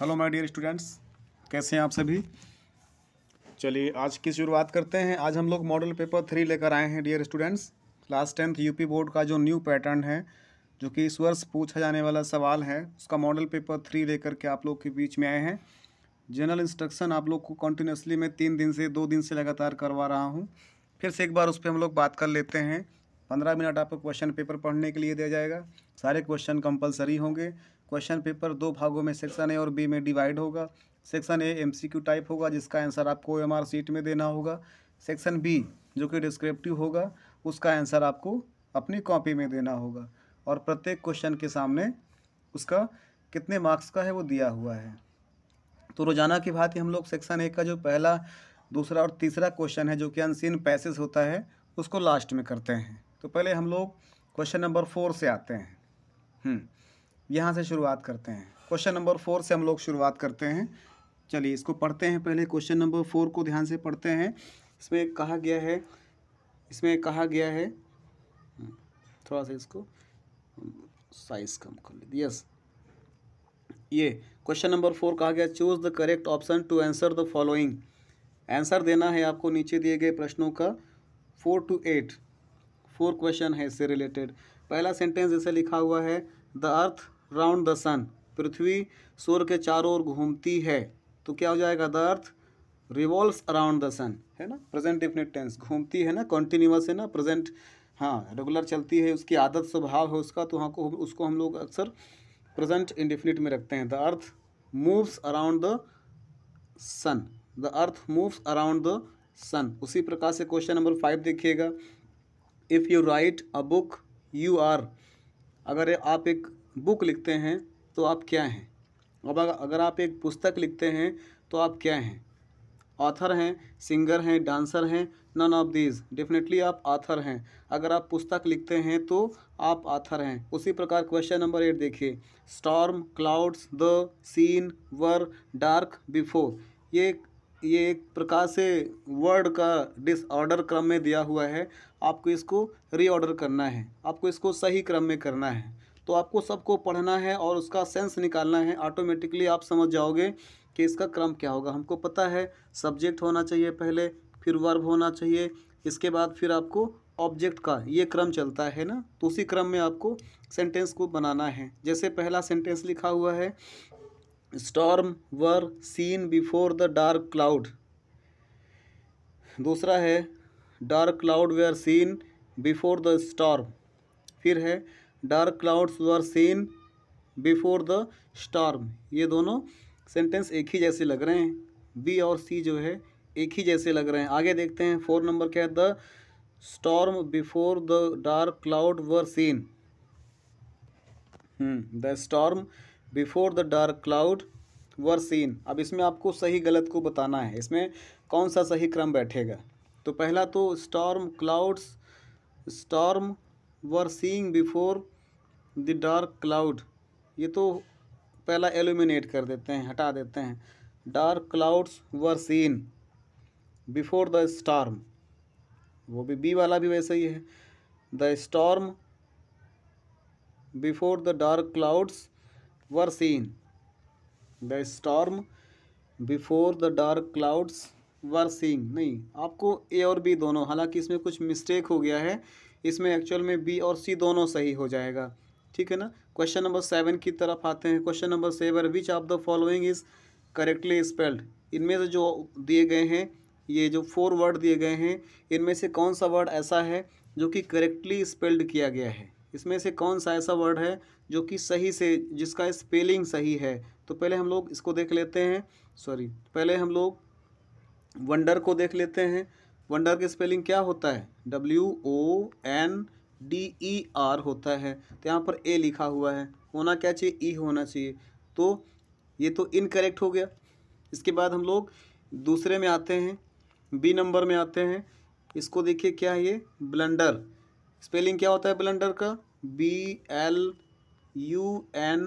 Hello my dear students कैसे हैं आप सभी चलिए आज की शुरुआत करते हैं आज हम लोग मॉडल पेपर थ्री लेकर आए हैं dear students class tenth UP board का जो न्यू पैटर्न है जो कि इस वर्ष पूछा जाने वाला सवाल है उसका मॉडल पेपर थ्री लेकर के आप लोग के बीच में आए हैं जनरल इंस्ट्रक्शन आप लोग को कंटिन्यूसली मैं तीन दिन से दो दिन से लगातार करवा रहा हूँ फिर से एक बार उस पर हम लोग बात कर लेते हैं पंद्रह मिनट आपको क्वेश्चन पेपर पढ़ने के लिए दिया जाएगा सारे क्वेश्चन कंपलसरी होंगे क्वेश्चन पेपर दो भागों में सेक्शन ए और बी में डिवाइड होगा सेक्शन ए एमसीक्यू टाइप होगा जिसका आंसर आपको ओ सीट में देना होगा सेक्शन बी जो कि डिस्क्रिप्टिव होगा उसका आंसर आपको अपनी कॉपी में देना होगा और प्रत्येक क्वेश्चन के सामने उसका कितने मार्क्स का है वो दिया हुआ है तो रोजाना की भांति हम लोग सेक्शन ए का जो पहला दूसरा और तीसरा क्वेश्चन है जो कि अनसिन पैसेज होता है उसको लास्ट में करते हैं तो पहले हम लोग क्वेश्चन नंबर फोर से आते हैं हम्म। यहाँ से शुरुआत करते हैं क्वेश्चन नंबर फोर से हम लोग शुरुआत करते हैं चलिए इसको पढ़ते हैं पहले क्वेश्चन नंबर फोर को ध्यान से पढ़ते हैं इसमें कहा गया है इसमें कहा गया है हम्म, थोड़ा सा इसको साइज हम्म, कम कर लीजिए यस ये क्वेश्चन नंबर फोर कहा गया choose the correct option to answer the following answer देना है आपको नीचे दिए गए प्रश्नों का four to eight four question है इससे रिलेटेड पहला सेंटेंस जैसे लिखा हुआ है the earth round the sun पृथ्वी सूर्य के चारों ओर घूमती है तो क्या हो जाएगा the earth revolves around the sun है ना प्रेजेंट डिफिनिट टेंस घूमती है ना कॉन्टिन्यूस है ना प्रेजेंट हाँ रेगुलर चलती है उसकी आदत स्वभाव है उसका तो हाँ को उसको हम लोग अक्सर प्रेजेंट इंडिफिनिट में रखते हैं the earth moves around the sun the earth moves around the sun उसी प्रकार से क्वेश्चन नंबर फाइव देखिएगा if you write a book you are अगर आप एक बुक लिखते हैं तो आप क्या हैं अब अगर आप एक पुस्तक लिखते हैं तो आप क्या हैं ऑथर हैं सिंगर हैं डांसर हैं नन ऑफ दीज डेफिनेटली आप आथर हैं अगर आप पुस्तक लिखते हैं तो आप आथर हैं उसी प्रकार क्वेश्चन नंबर एट देखिए storm clouds the seen were dark before ये ये एक प्रकार से वर्ड का डिसऑर्डर क्रम में दिया हुआ है आपको इसको रीऑर्डर करना है आपको इसको सही क्रम में करना है तो आपको सबको पढ़ना है और उसका सेंस निकालना है ऑटोमेटिकली आप समझ जाओगे कि इसका क्रम क्या होगा हमको पता है सब्जेक्ट होना चाहिए पहले फिर वर्ब होना चाहिए इसके बाद फिर आपको ऑब्जेक्ट का ये क्रम चलता है ना तो उसी क्रम में आपको सेंटेंस को बनाना है जैसे पहला सेंटेंस लिखा हुआ है storm were seen before the dark cloud दूसरा है dark cloud were seen before the storm फिर है dark clouds were seen before the storm ये दोनों सेंटेंस एक ही जैसे लग रहे हैं बी और सी जो है एक ही जैसे लग रहे हैं आगे देखते हैं फोर नंबर क्या है the storm before the dark cloud were seen hmm, the storm before the dark cloud were seen अब इसमें आपको सही गलत को बताना है इसमें कौन सा सही क्रम बैठेगा तो पहला तो storm clouds storm were seeing before the dark cloud ये तो पहला एलुमिनेट कर देते हैं हटा देते हैं dark clouds were seen before the storm वो भी बी वाला भी वैसा ही है the storm before the dark clouds were seen the storm before the dark clouds were seen नहीं आपको ए और बी दोनों हालांकि इसमें कुछ मिस्टेक हो गया है इसमें एक्चुअल में बी और सी दोनों सही हो जाएगा ठीक है ना क्वेश्चन नंबर सेवन की तरफ आते हैं question number seven which of the following is correctly spelled इनमें से जो दिए गए हैं ये जो फोर वर्ड दिए गए हैं इनमें से कौन सा वर्ड ऐसा है जो कि करेक्टली स्पेल्ड किया गया है इसमें से कौन सा ऐसा वर्ड है जो कि सही से जिसका स्पेलिंग सही है तो पहले हम लोग इसको देख लेते हैं सॉरी पहले हम लोग वंडर को देख लेते हैं वंडर की स्पेलिंग क्या होता है W O N D E R होता है तो यहाँ पर ए लिखा हुआ है होना क्या चाहिए ई e होना चाहिए तो ये तो इनकरेक्ट हो गया इसके बाद हम लोग दूसरे में आते हैं बी नंबर में आते हैं इसको देखिए क्या है ये ब्लंडर स्पेलिंग क्या होता है ब्लंडर का B L U N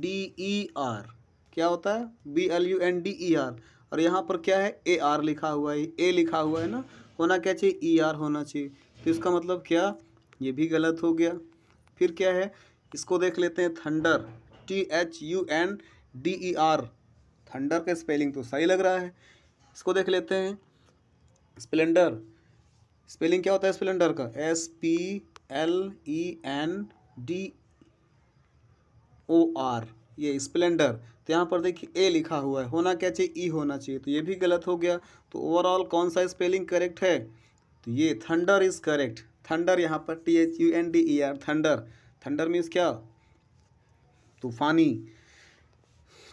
D E R क्या होता है B L U N D E R और यहाँ पर क्या है ए आर लिखा हुआ है ए लिखा हुआ है ना होना क्या चाहिए ई e आर होना चाहिए तो इसका मतलब क्या ये भी गलत हो गया फिर क्या है इसको देख लेते हैं thunder T H U N D E R thunder का स्पेलिंग तो सही लग रहा है इसको देख लेते हैं स्प्लेंडर स्पेलिंग क्या होता है स्प्लेंडर का S P L E N D O R ये स्प्लेंडर तो यहाँ पर देखिए ए लिखा हुआ है होना क्या चाहिए ई e होना चाहिए तो ये भी गलत हो गया तो ओवरऑल कौन सा स्पेलिंग करेक्ट है तो ये थंडर इज़ करेक्ट थंडर यहाँ पर T H U N D E R thunder thunder means क्या तूफानी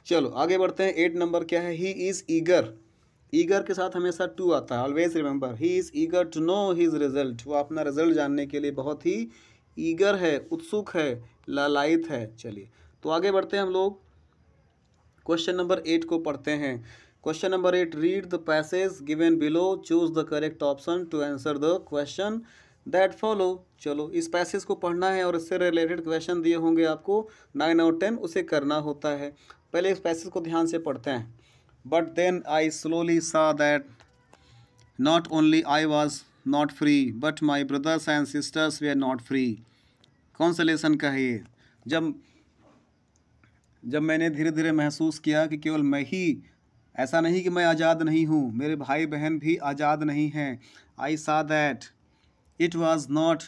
चलो आगे बढ़ते हैं एट नंबर क्या है ही इज़ ईगर ईगर के साथ हमेशा टू आता है always remember he is eager to know his result वो अपना रिजल्ट जानने के लिए बहुत ही ईगर है उत्सुक है ललायत है चलिए तो आगे बढ़ते हैं हम लोग क्वेश्चन नंबर एट को पढ़ते हैं question number eight read the passage given below choose the correct option to answer the question that follow चलो इस पैसेज को पढ़ना है और इससे रिलेटेड क्वेश्चन दिए होंगे आपको नाइन और टेन उसे करना होता है पहले इस पैसेज को ध्यान से पढ़ते हैं but then I slowly saw that not only I was not free but my brothers and sisters were not free कौन सा लेसन का है ये जब जब मैंने धीरे धीरे महसूस किया कि केवल मैं ही ऐसा नहीं कि मैं आज़ाद नहीं हूँ मेरे भाई बहन भी आज़ाद नहीं हैं I saw that it was not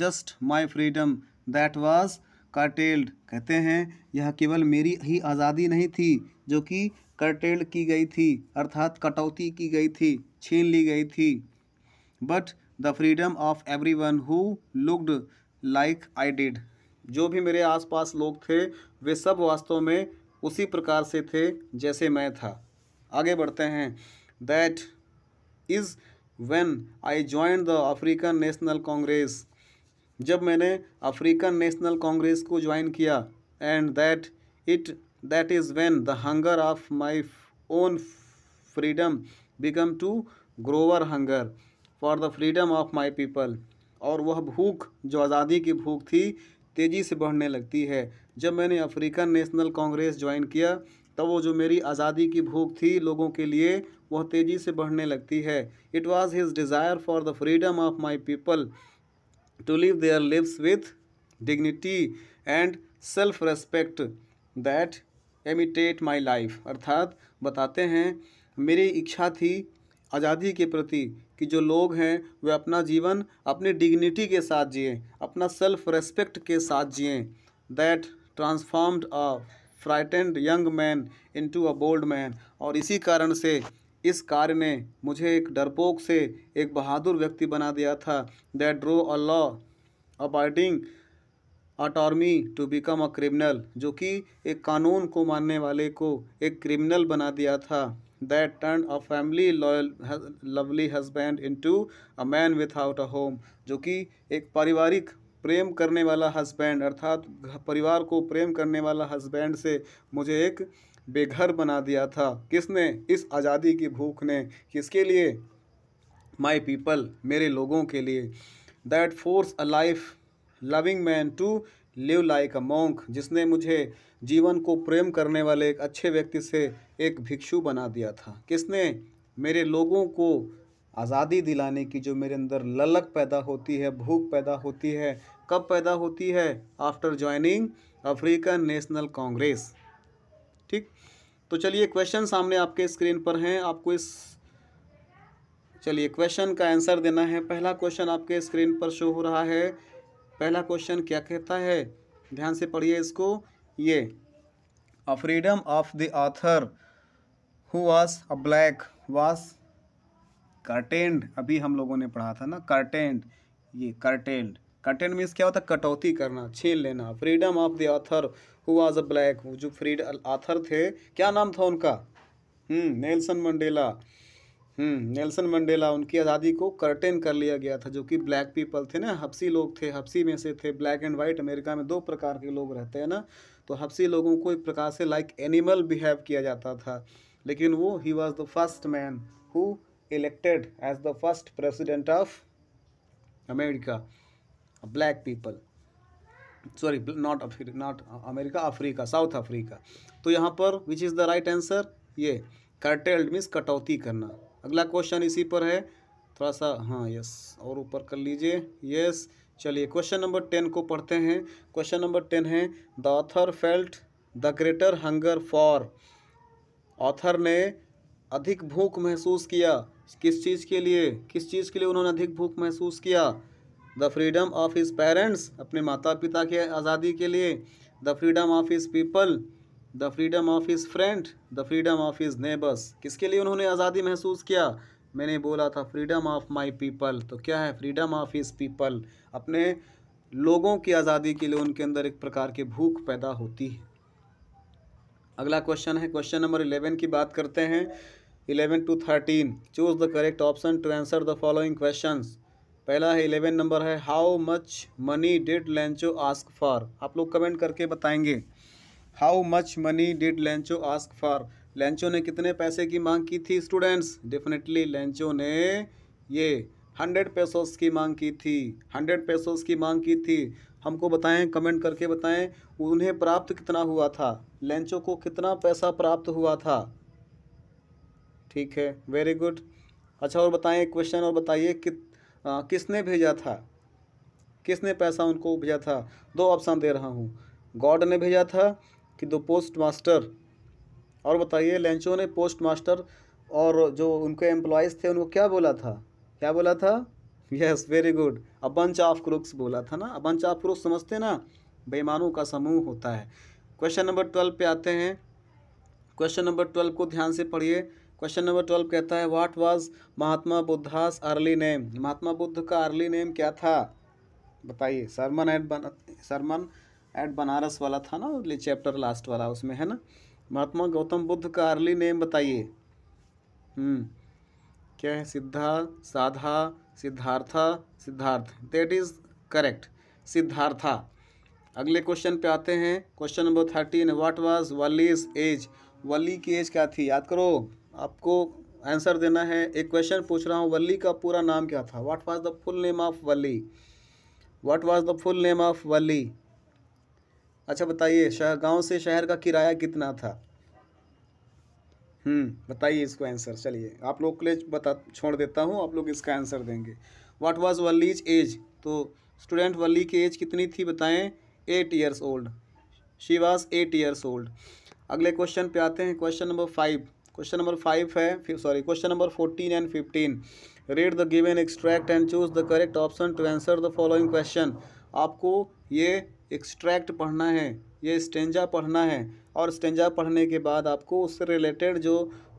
just my freedom that was curtailed कहते हैं यह केवल मेरी ही आज़ादी नहीं थी जो कि कर्टेल्ड की गई थी अर्थात कटौती की गई थी छीन ली गई थी but the freedom of everyone who looked like I did जो भी मेरे आसपास लोग थे वे सब वास्तव में उसी प्रकार से थे जैसे मैं था आगे बढ़ते हैं that is when I join the African National Congress जब मैंने अफ्रीकन नेशनल कांग्रेस को ज्वाइन किया and that it that is when the hunger of my own freedom become to grower hunger for the freedom of my people और वह भूख जो आज़ादी की भूख थी तेज़ी से बढ़ने लगती है जब मैंने अफ्रीकन नेशनल कांग्रेस ज्वाइन किया तब वो जो मेरी आज़ादी की भूख थी लोगों के लिए वह तेज़ी से बढ़ने लगती है it was his desire for the freedom of my people to live their lives with dignity and self respect that imitate my life अर्थात बताते हैं मेरी इच्छा थी आज़ादी के प्रति कि जो लोग हैं वे अपना जीवन अपनी डिग्निटी के साथ जिए अपना सेल्फ रेस्पेक्ट के साथ जिए that transformed of frightened young man into a bold man और इसी कारण से इस कार्य ने मुझे एक डरपोक से एक बहादुर व्यक्ति बना दिया था that drove a law abiding attorney to become a criminal जो कि एक कानून को मानने वाले को एक क्रिमिनल बना दिया था that turn a family loyal lovely husband into a man without a home जो कि एक पारिवारिक प्रेम करने वाला हस्बैंड अर्थात परिवार को प्रेम करने वाला हस्बैंड से मुझे एक बेघर बना दिया था किसने इस आज़ादी की भूख ने किसके लिए माई पीपल मेरे लोगों के लिए that force a life loving man to live like a monk जिसने मुझे जीवन को प्रेम करने वाले एक अच्छे व्यक्ति से एक भिक्षु बना दिया था किसने मेरे लोगों को आज़ादी दिलाने की जो मेरे अंदर ललक पैदा होती है भूख पैदा होती है कब पैदा होती है after joining African National Congress ठीक तो चलिए क्वेश्चन सामने आपके स्क्रीन पर हैं आपको इस चलिए क्वेश्चन का आंसर देना है पहला क्वेश्चन आपके स्क्रीन पर शो हो रहा है पहला क्वेश्चन क्या कहता है ध्यान से पढ़िए इसको ये a freedom of the author who was a black वास कर्टेंड अभी हम लोगों ने पढ़ा था ना कर्टेंड ये कर्टेंड कंटेंट मीन्स क्या होता है कटौती करना छीन लेना freedom of the author who was a black जो फ्रीड ऑथर थे क्या नाम था उनका हम्म, नेल्सन मंडेला हम्म, नेल्सन मंडेला उनकी आज़ादी को कर्टेन कर लिया गया था जो कि ब्लैक पीपल थे ना हफ्सी लोग थे हफ्सी में से थे ब्लैक एंड वाइट अमेरिका में दो प्रकार के लोग रहते हैं ना तो हफ्सी लोगों को एक प्रकार से लाइक एनिमल बिहेव किया जाता था लेकिन वो he was the first man who elected as the first president of America black people sorry not not America Africa South Africa तो यहाँ पर which is the right answer ये कर्टेल्ड मीन्स कटौती करना अगला क्वेश्चन इसी पर है थोड़ा सा हाँ यस और ऊपर कर लीजिए यस चलिए क्वेश्चन नंबर टेन को पढ़ते हैं क्वेश्चन नंबर टेन है the author felt the greater hunger for author ने अधिक भूख महसूस किया किस चीज़ के लिए किस चीज़ के लिए उन्होंने अधिक भूख महसूस किया the freedom of his parents अपने माता पिता के आज़ादी के लिए the freedom of his people the freedom of his friend the freedom of his neighbours किसके लिए उन्होंने आज़ादी महसूस किया मैंने बोला था फ्रीडम ऑफ माई पीपल तो क्या है फ्रीडम ऑफ हिज पीपल अपने लोगों की आज़ादी के लिए उनके अंदर एक प्रकार की भूख पैदा होती है अगला क्वेश्चन है क्वेश्चन नंबर इलेवन की बात करते हैं eleven to thirteen choose the correct option to answer the following questions पहला है इलेवन नंबर है how much money did Lencho ask for आप लोग कमेंट करके बताएंगे how much money did Lencho ask for Lencho ने कितने पैसे की मांग की थी स्टूडेंट्स डेफिनेटली लेंचो ने ये हंड्रेड पैसोस की मांग की थी हंड्रेड पैसों की मांग की थी हमको बताएं कमेंट करके बताएं उन्हें प्राप्त कितना हुआ था लेंचो को कितना पैसा प्राप्त हुआ था ठीक है वेरी गुड अच्छा और बताएं क्वेश्चन और बताइए कि आ, किसने भेजा था किसने पैसा उनको भेजा था दो ऑप्शन दे रहा हूँ गॉड ने भेजा था कि दो पोस्ट मास्टर और बताइए लेंचो ने पोस्ट मास्टर और जो उनके एम्प्लॉयज़ थे उनको क्या बोला था क्या बोला था yes very good a bunch of crooks बोला था ना अ बंच ऑफ क्रूक्स समझते ना बेईमानों का समूह होता है क्वेश्चन नंबर ट्वेल्व पे आते हैं क्वेश्चन नंबर ट्वेल्व को ध्यान से पढ़िए क्वेश्चन नंबर ट्वेल्व कहता है what was Mahatma Buddha's early name Mahatma Buddha का अर्ली नेम क्या था बताइए सरमन एट बन सरमन एट बनारस वाला था ना चैप्टर लास्ट वाला उसमें है ना महात्मा गौतम बुद्ध का अर्ली नेम बताइए हम्म, क्या है सिद्धा साधा Siddhartha Siddharth that is correct Siddhartha अगले क्वेश्चन पे आते हैं question number thirteen what was Valli's age Valli की एज क्या थी याद करो आपको आंसर देना है एक क्वेश्चन पूछ रहा हूँ वल्ली का पूरा नाम क्या था what was the full name of Valli what was the full name of Valli अच्छा बताइए शहर गाँव से शहर का किराया कितना था हम्म, बताइए इसको आंसर चलिए आप लोग के लिए बता छोड़ देता हूँ आप लोग इसका आंसर देंगे व्हाट वाज वल्लीज एज तो स्टूडेंट वल्ली की एज कितनी थी बताएं eight years old she was eight years old अगले क्वेश्चन पे आते हैं question number five question number five है sorry question number fourteen and fifteen read the given extract and choose the correct option to answer the following question आपको ये extract पढ़ना है ये स्टेंजा पढ़ना है और स्टेंजा पढ़ने के बाद आपको उससे रिलेटेड जो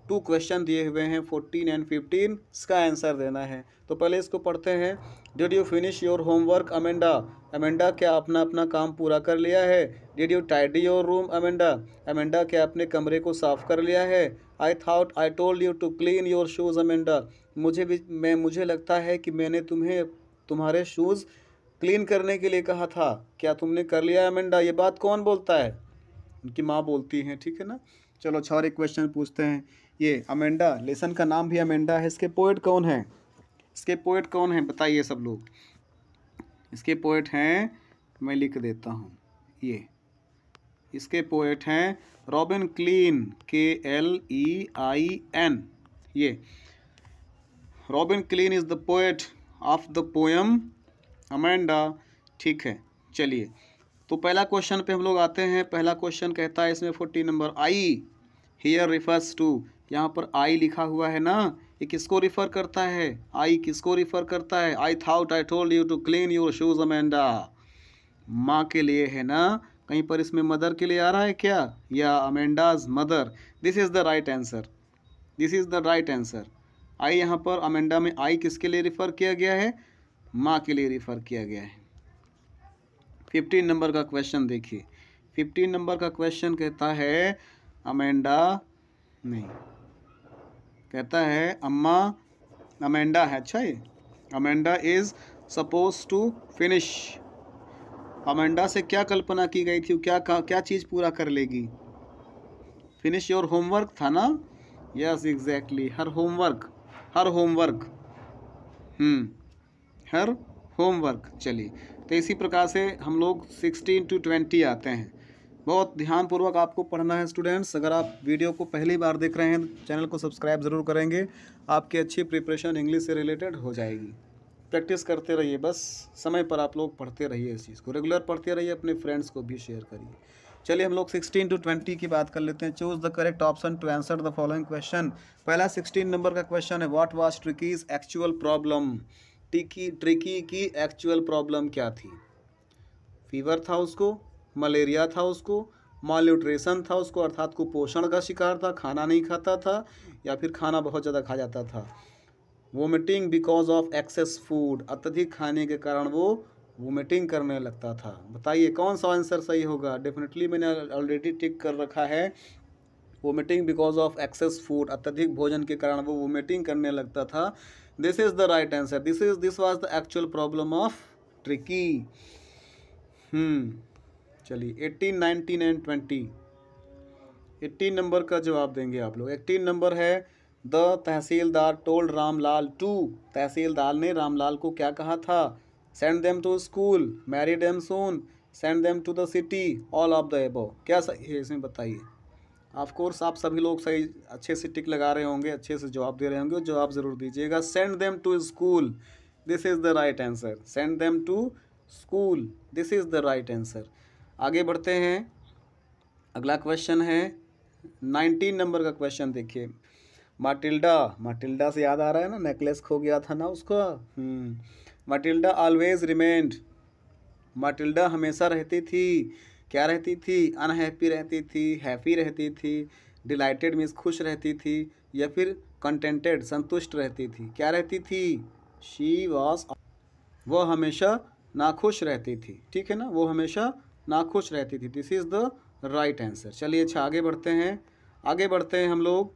टू क्वेश्चन दिए हुए हैं फोर्टीन एंड फिफ्टीन इसका आंसर देना है तो पहले इसको पढ़ते हैं did you finish your homework Amanda Amanda क्या आपने अपना काम पूरा कर लिया है did you tidy your room Amanda Amanda क्या अपने कमरे को साफ कर लिया है I thought I told you to clean your shoes Amanda मुझे भी मैं मुझे लगता है कि मैंने तुम्हें तुम्हारे शूज़ क्लीन करने के लिए कहा था क्या तुमने कर लिया अमेंडा ये बात कौन बोलता है उनकी माँ बोलती हैं ठीक है ना चलो अच्छा और एक क्वेश्चन पूछते हैं ये अमेंडा लेसन का नाम भी अमेंडा है इसके पोइट कौन है इसके पोइट कौन है बताइए सब लोग इसके पोइट हैं मैं लिख देता हूँ ये इसके पोएट हैं Robin Klein L E I N एन ये Robin Klein is the poet of the poem Amanda ठीक है चलिए तो पहला क्वेश्चन पे हम लोग आते हैं पहला क्वेश्चन कहता है इसमें forty number I here refers to यहाँ पर आई लिखा हुआ है ना ये किसको रिफ़र करता है आई किसको रिफ़र करता है I thought I told you to clean your shoes Amanda माँ के लिए है ना कहीं पर इसमें मदर के लिए आ रहा है क्या या Amanda's mother this is the right answer this is the right answer I यहाँ पर अमेंडा में आई किसके लिए रिफ़र किया गया है माँ के लिए रिफ़र किया गया है फिफ्टीन नंबर का क्वेश्चन देखिए फिफ्टीन नंबर का क्वेश्चन कहता है अमेंडा नहीं कहता है अम्मा अमेंडा है अच्छा ये Amanda is suppose to finish Amanda से क्या कल्पना की गई थी क्या क्या चीज़ पूरा कर लेगी फिनिश योर होमवर्क था ना yes exactly her homework her homework her homework चलिए तो इसी प्रकार से हम लोग सिक्सटीन टू ट्वेंटी आते हैं बहुत ध्यानपूर्वक आपको पढ़ना है स्टूडेंट्स अगर आप वीडियो को पहली बार देख रहे हैं तो चैनल को सब्सक्राइब ज़रूर करेंगे आपकी अच्छी प्रिपरेशन इंग्लिश से रिलेटेड हो जाएगी प्रैक्टिस करते रहिए बस समय पर आप लोग पढ़ते रहिए इस चीज़ को रेगुलर पढ़ते रहिए अपने फ्रेंड्स को भी शेयर करिए चलिए हम लोग 16 टू 20 की बात कर लेते हैं choose the correct option to answer the following question पहला 16 नंबर का क्वेश्चन है what was Tricky's actual problem Tricky Tricky की एक्चुअल प्रॉब्लम क्या थी फीवर था उसको मलेरिया था उसको न्यूट्रेशन था उसको अर्थात कुपोषण का शिकार था खाना नहीं खाता था या फिर खाना बहुत ज़्यादा खा जाता था vomiting because of excess food अत्यधिक खाने के कारण वो वोमिटिंग करने लगता था बताइए कौन सा आंसर सही होगा डेफिनेटली मैंने ऑलरेडी टिक कर रखा है vomiting because of excess food अत्यधिक भोजन के कारण वो वोमिटिंग करने लगता था this is the right answer this is this was the actual problem of Tricky चलिए eighteen nineteen and twenty eighteen number का जवाब देंगे आप लोग एट्टीन नंबर है the tehsildar told Ramlal to tehsildar ने रामलाल को क्या कहा था send them to school marry them soon send them to the city all of the above क्या सही है इसमें बताइए ऑफकोर्स आप सभी लोग सही अच्छे से टिक लगा रहे होंगे अच्छे से जवाब दे रहे होंगे जवाब ज़रूर दीजिएगा send them to school this is the right answer send them to school this is the right answer आगे बढ़ते हैं अगला क्वेश्चन है नाइनटीन नंबर का क्वेश्चन देखिए माटिल्डा माटिल्डा से याद आ रहा है ना नेकलेस खो गया था ना उसका हम्म। माटिल्डा ऑलवेज रिमेंड माटिल्डा हमेशा रहती थी क्या रहती थी अनहैप्पी रहती थी हैप्पी रहती थी डिलाइटेड मीन्स खुश रहती थी या फिर कंटेंटेड संतुष्ट रहती थी क्या रहती थी शी वॉस वो हमेशा नाखुश रहती थी ठीक है ना वो हमेशा नाखुश रहती थी this is the right answer चलिए अच्छा आगे बढ़ते हैं आगे बढ़ते हैं हम लोग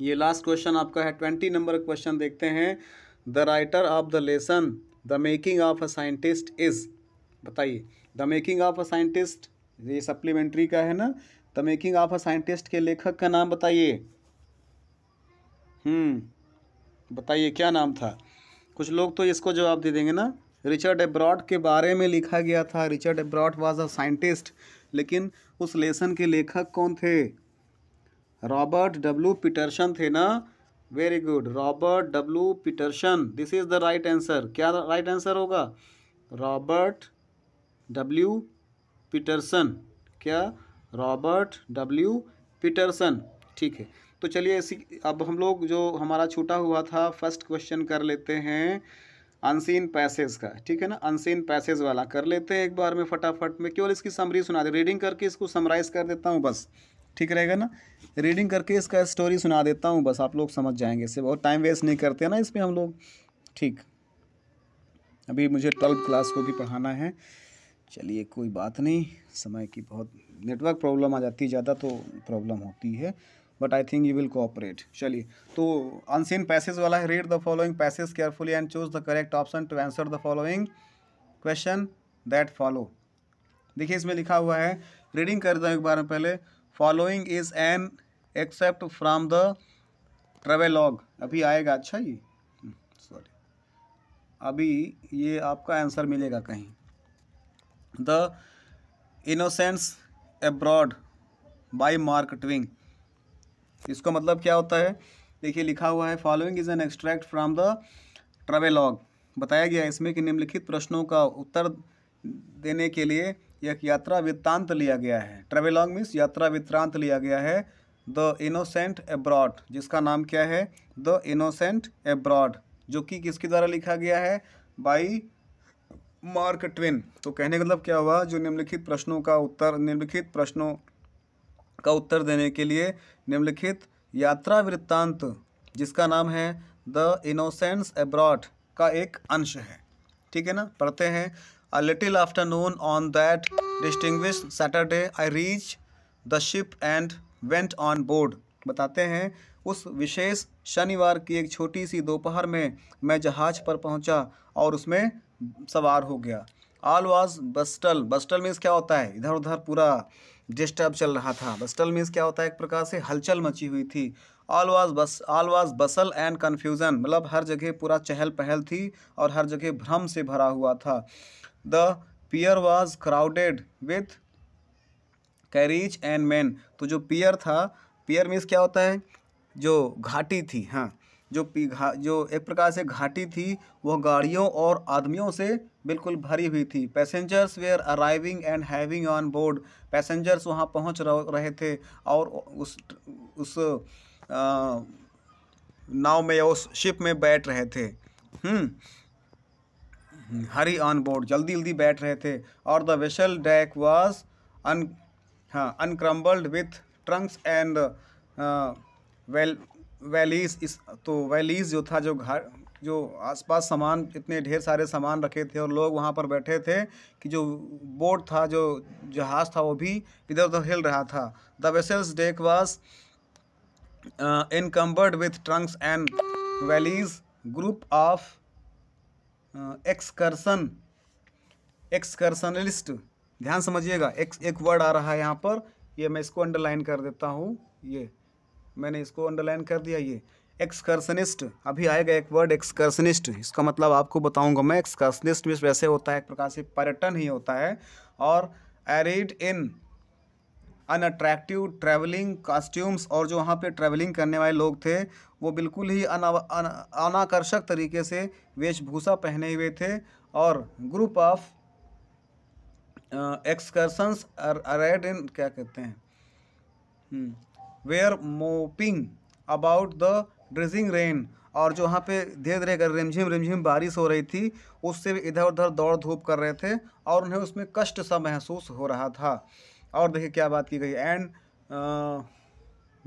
ये लास्ट क्वेश्चन आपका है ट्वेंटी नंबर क्वेश्चन देखते हैं the writer of the lesson the making of a scientist is बताइए the making of a scientist ये सप्लीमेंट्री का है ना the making of a scientist के लेखक का नाम बताइए हम्म बताइए क्या नाम था कुछ लोग तो इसको जवाब दे देंगे ना रिचर्ड एब्रॉड के बारे में लिखा गया था Richard Ebright was a scientist लेकिन उस लेसन के लेखक कौन थे रॉबर्ट डब्ल्यू पीटरसन थे ना very good Robert W Peterson this is the right answer क्या राइट आंसर होगा रॉबर्ट डब्ल्यू पीटरसन क्या रॉबर्ट डब्ल्यू पीटरसन ठीक है तो चलिए इसी अब हम लोग जो हमारा छूटा हुआ था फर्स्ट क्वेश्चन कर लेते हैं अनसीन पैसेज का ठीक है ना अनसीन पैसेज वाला कर लेते हैं एक बार में फटाफट में केवल इसकी समरी सुना दे रीडिंग करके इसको समराइज़ कर देता हूँ बस ठीक रहेगा ना रीडिंग करके इसका स्टोरी सुना देता हूँ बस आप लोग समझ जाएंगे इससे बहुत टाइम वेस्ट नहीं करते ना इसमें हम लोग ठीक अभी मुझे ट्वेल्थ क्लास को भी पढ़ाना है चलिए कोई बात नहीं समय की बहुत नेटवर्क प्रॉब्लम आ जाती है ज़्यादा तो प्रॉब्लम होती है but I think you will cooperate चलिए तो अनसीन पैसेज वाला है read the following passage carefully and choose the correct option to answer the following question that follow देखिए इसमें लिखा हुआ है रीडिंग कर दो एक बार पहले following is an except from the travelogue अभी आएगा अच्छा ये सॉरी हम्म, अभी ये आपका आंसर मिलेगा कहीं the innocence abroad by Mark Twain इसको मतलब क्या होता है देखिए लिखा हुआ है following is an extract from the travelogue बताया गया इसमें कि निम्नलिखित प्रश्नों का उत्तर देने के लिए एक यात्रा वृत्तांत लिया गया है ट्रेवलॉग मीन्स यात्रा वृत्तांत लिया गया है द इनोसेंट एब्रॉड जिसका नाम क्या है द इनोसेंट एब्रॉड जो कि किसके द्वारा लिखा गया है बाई मार्क ट्विन तो कहने का मतलब क्या हुआ जो निम्नलिखित प्रश्नों का उत्तर निम्नलिखित प्रश्नों का उत्तर देने के लिए निम्नलिखित यात्रा वृत्तांत जिसका नाम है द इनोसेंट्स एब्रॉड का एक अंश है ठीक है ना पढ़ते हैं A little after noon on that distinguished Saturday, I reached the ship and went on board. बताते हैं उस विशेष शनिवार की एक छोटी सी दोपहर में मैं जहाज पर पहुंचा और उसमें सवार हो गया all was bustle bustle means क्या होता है इधर उधर पूरा डिस्टर्ब चल रहा था बस्टल मीन्स क्या होता है एक प्रकार से हलचल मची हुई थी all was bus all was bustle and confusion मतलब हर जगह पूरा चहल पहल थी और हर जगह भ्रम से भरा हुआ था the pier was crowded with carriages and men तो जो पियर था पियर मीन्स क्या होता है जो घाटी थी हाँ जो पी घा जो एक प्रकार से घाटी थी वह गाड़ियों और आदमियों से बिल्कुल भरी हुई थी passengers were arriving and having on board passengers वहाँ पहुँच रहे थे और उस उस आ, नाव में या उस शिप में बैठ रहे थे हम्म हरी ऑन बोर्ड जल्दी जल्दी बैठ रहे थे और the vessel deck was un हाँ encumbered with trunks and well valises इस तो वैलीज जो था जो घर जो आसपास सामान इतने ढेर सारे सामान रखे थे और लोग वहाँ पर बैठे थे कि जो बोट था जो जहाज़ था वो भी इधर उधर हिल रहा था the vessel's deck was encumbered with trunks and valises group of excursion excursionists ध्यान समझिएगा एक एक वर्ड आ रहा है यहाँ पर ये मैं इसको अंडरलाइन कर देता हूँ ये मैंने इसको अंडरलाइन कर दिया ये एक्सकर्सनिस्ट अभी आएगा एक वर्ड एक्सकर्सनिस्ट इसका मतलब आपको बताऊंगा मैं एक्सकर्सनिस्ट भी वैसे होता है एक प्रकार से पर्यटन ही होता है और arrayed in unattractive travelling costumes और जो वहाँ पे ट्रैवलिंग करने वाले लोग थे वो बिल्कुल ही अनाकर्षक तरीके से वेशभूषा पहने हुए थे और group of excursions arrayed in क्या कहते हैं were moping about the drizzling rain और जो वहाँ पे धीरे धीरे कर रिमझिम रिमझिम बारिश हो रही थी उससे भी इधर उधर दौड़ धूप कर रहे थे और उन्हें उसमें कष्ट सा महसूस हो रहा था और देखिए क्या बात की गई and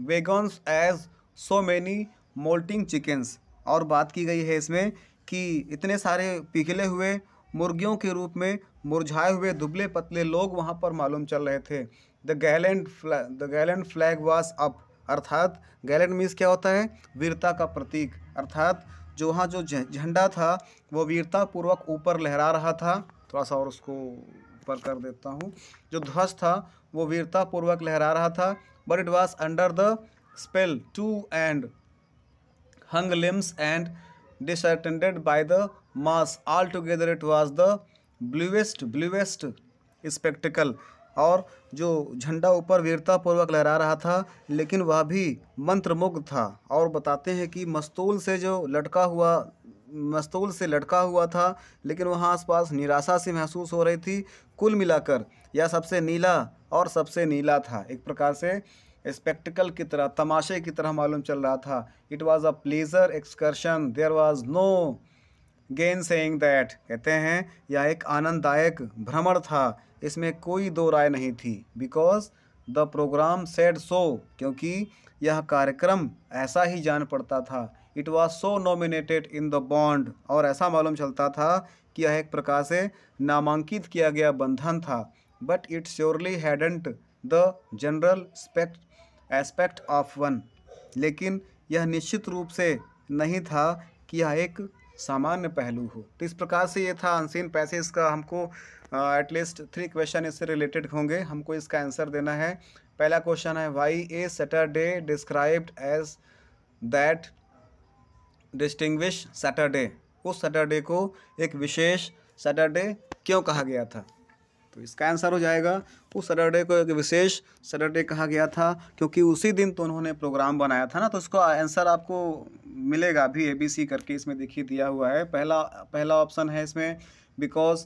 wagons as so many moulting chickens और बात की गई है इसमें कि इतने सारे पिघले हुए मुर्गियों के रूप में मुरझाए हुए दुबले पतले लोग वहाँ पर मालूम चल रहे थे the gallant the gallant flag was up अर्थात गैलेंट मीन्स क्या होता है वीरता का प्रतीक अर्थात जो वहाँ जो झंडा था वो वीरता पूर्वक ऊपर लहरा रहा था थोड़ा सा और उसको ऊपर कर देता हूँ जो ध्वज था वो वीरतापूर्वक लहरा रहा था but it was under the spell to and limbs and distended disheartened the mass all altogether it was the bluest bluest spectacle और जो झंडा ऊपर वीरतापूर्वक लहरा रहा था लेकिन वह भी मंत्रमुग्ध था और बताते हैं कि मस्तूल से जो लटका हुआ मस्तूल से लटका हुआ था लेकिन वहाँ आसपास निराशा सी महसूस हो रही थी कुल मिलाकर यह सबसे नीला और सबसे नीला था एक प्रकार से स्पेक्टिकल की तरह तमाशे की तरह मालूम चल रहा था it was a pleasure excursion there was no gainsaying that कहते हैं यह एक आनंददायक भ्रमण था इसमें कोई दो राय नहीं थी because the programme said so क्योंकि यह कार्यक्रम ऐसा ही जान पड़ता था it was so nominated in the bond और ऐसा मालूम चलता था कि यह एक प्रकार से नामांकित किया गया बंधन था but it surely hadn't the general aspect aspect of one लेकिन यह निश्चित रूप से नहीं था कि यह एक सामान्य पहलू हो तो इस प्रकार से ये था अनसीन पैसेज का हमको एटलीस्ट थ्री क्वेश्चन इससे रिलेटेड होंगे हमको इसका आंसर देना है पहला क्वेश्चन है why a Saturday described as that distinguish Saturday उस सैटरडे को एक विशेष सैटरडे क्यों कहा गया था तो इसका आंसर हो जाएगा उस सैटरडे को एक विशेष सैटरडे कहा गया था क्योंकि उसी दिन तो उन्होंने प्रोग्राम बनाया था ना तो इसका आंसर आपको मिलेगा भी ए बी सी करके इसमें देखिए दिया हुआ है पहला पहला ऑप्शन है इसमें because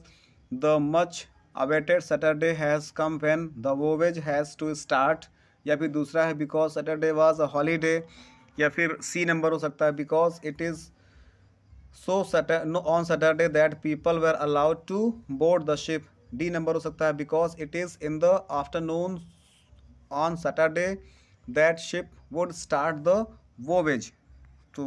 the much awaited Saturday has come when the voyage has to start या फिर दूसरा है because Saturday was a holiday या फिर सी नंबर हो सकता है because it is so no on Saturday that people were allowed to board the ship D number हो सकता है because it is in the afternoon on Saturday that ship would start the voyage to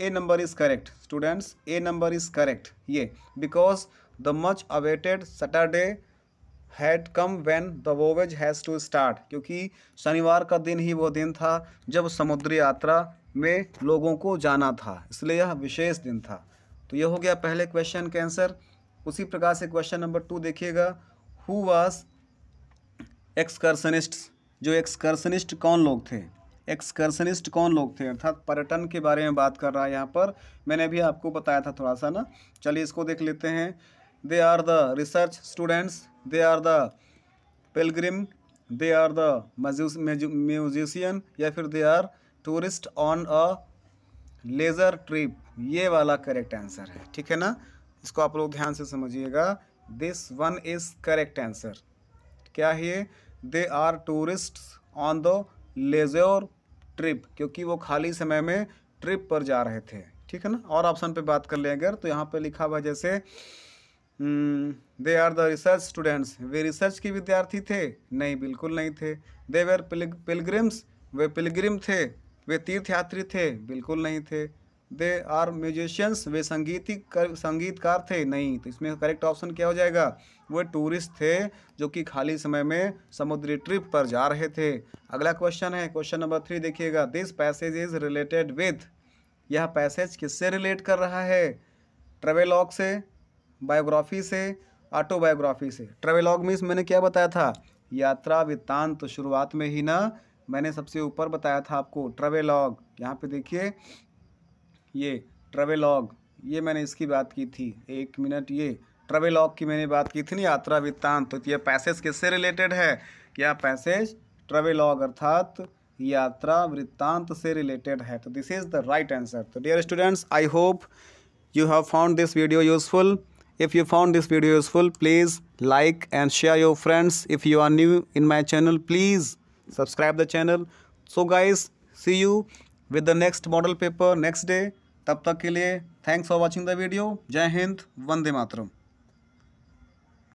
A number is correct students A number is correct ये because the much awaited Saturday had come when the voyage has to start क्योंकि शनिवार का दिन ही वो दिन था जब समुद्री यात्रा में लोगों को जाना था इसलिए यह विशेष दिन था तो यह हो गया पहले क्वेश्चन के आंसर उसी प्रकार से क्वेश्चन नंबर टू देखिएगा हु वाज एक्सकर्सनिस्ट जो एक्सकर्सनिस्ट कौन लोग थे एक्सकर्सनिस्ट कौन लोग थे अर्थात पर्यटन के बारे में बात कर रहा है यहाँ पर मैंने भी आपको बताया था थोड़ा सा ना चलिए इसको देख लेते हैं they are the research students, they are the pilgrim, they are the musician या फिर they are tourist on a leisure trip. ये वाला करेक्ट आंसर है ठीक है ना इसको आप लोग ध्यान से समझिएगा this one is correct answer क्या है ये they are tourist on the leisure trip क्योंकि वो खाली समय में ट्रिप पर जा रहे थे ठीक है ना और ऑप्शन पे बात कर लें अगर तो यहाँ पे लिखा हुआ जैसे they are the research students वे रिसर्च के विद्यार्थी थे नहीं बिल्कुल नहीं थे दे वेर पिलग्रिम्स वे पिलग्रिम थे वे तीर्थयात्री थे बिल्कुल नहीं थे दे आर म्यूजिशियंस वे संगीतिक संगीतकार थे नहीं तो इसमें करेक्ट ऑप्शन क्या हो जाएगा वे टूरिस्ट थे जो कि खाली समय में समुद्री ट्रिप पर जा रहे थे अगला क्वेश्चन है क्वेश्चन नंबर थ्री देखिएगा this passage is related with यह पैसेज किससे रिलेट कर रहा है ट्रेवेलॉग से बायोग्राफी से ऑटोबायोग्राफी से ट्रेवलॉग मीन्स मैंने क्या बताया था यात्रा वित्तांत तो शुरुआत में ही ना मैंने सबसे ऊपर बताया था आपको ट्रेवलॉग यहाँ पे देखिए ये ट्रेवलॉग ये मैंने इसकी बात की थी एक मिनट ये ट्रेवलॉग की मैंने बात की थी ना यात्रा वित्तांत तो ये पैसेज किससे रिलेटेड है क्या पैसेज ट्रेवलॉग अर्थात यात्रा वृत्तांत से रिलेटेड है तो this is the right answer तो dear students I hope you have found this video useful If you found this video useful, please like and share your friends. If you are new in my channel, please subscribe the channel. So guys, see you with the next model paper next day. तब तक के लिए thanks for watching the video Jai Hind Vande Mataram